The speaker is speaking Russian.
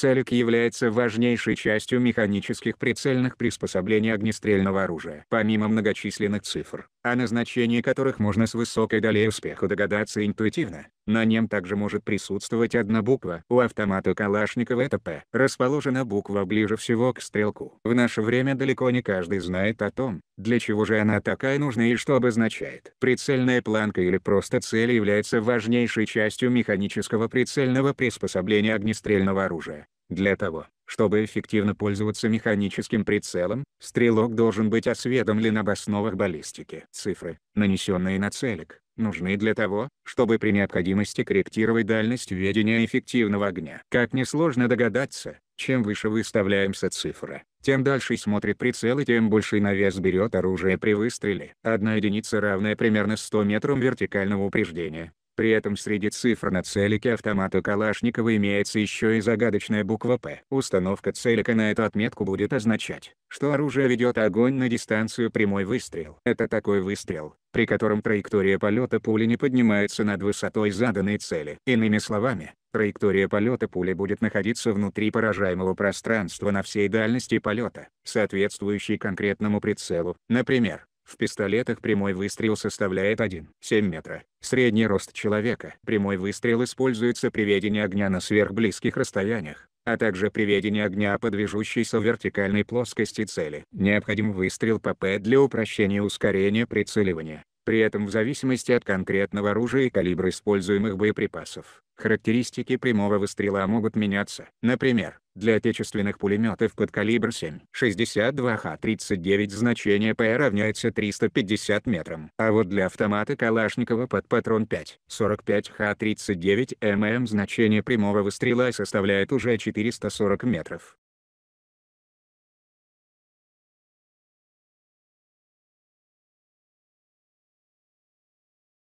Целик является важнейшей частью механических прицельных приспособлений огнестрельного оружия. Помимо многочисленных цифр, о назначении которых можно с высокой долей успеха догадаться интуитивно, на нем также может присутствовать одна буква. У автомата Калашникова это «П». Расположена буква ближе всего к стрелку. В наше время далеко не каждый знает о том, для чего же она такая нужна и что обозначает. Прицельная планка или просто цель является важнейшей частью механического прицельного приспособления огнестрельного оружия. Для того, чтобы эффективно пользоваться механическим прицелом, стрелок должен быть осведомлен об основах баллистики. Цифры, нанесенные на целик, нужны для того, чтобы при необходимости корректировать дальность ведения эффективного огня. Как несложно догадаться, чем выше выставляемся цифра, тем дальше смотрит прицел и тем больший навес берет оружие при выстреле. Одна единица равная примерно 100 метрам вертикального упреждения. При этом среди цифр на целике автомата Калашникова имеется еще и загадочная буква «П». Установка целика на эту отметку будет означать, что оружие ведет огонь на дистанцию прямой выстрел. Это такой выстрел, при котором траектория полета пули не поднимается над высотой заданной цели. Иными словами, траектория полета пули будет находиться внутри поражаемого пространства на всей дальности полета, соответствующей конкретному прицелу. Например, в пистолетах прямой выстрел составляет 1,7 метра, Средний рост человека. Прямой выстрел используется при ведении огня на сверхблизких расстояниях, а также при ведении огня по движущейся вертикальной плоскости цели. Необходим выстрел ПП для упрощения ускорения прицеливания. При этом в зависимости от конкретного оружия и калибра используемых боеприпасов, характеристики прямого выстрела могут меняться. Например, для отечественных пулеметов под калибр 7,62Х-39 значение П равняется 350 метрам. А вот для автомата Калашникова под патрон 5,45Х-39 ММ значение прямого выстрела составляет уже 440 метров.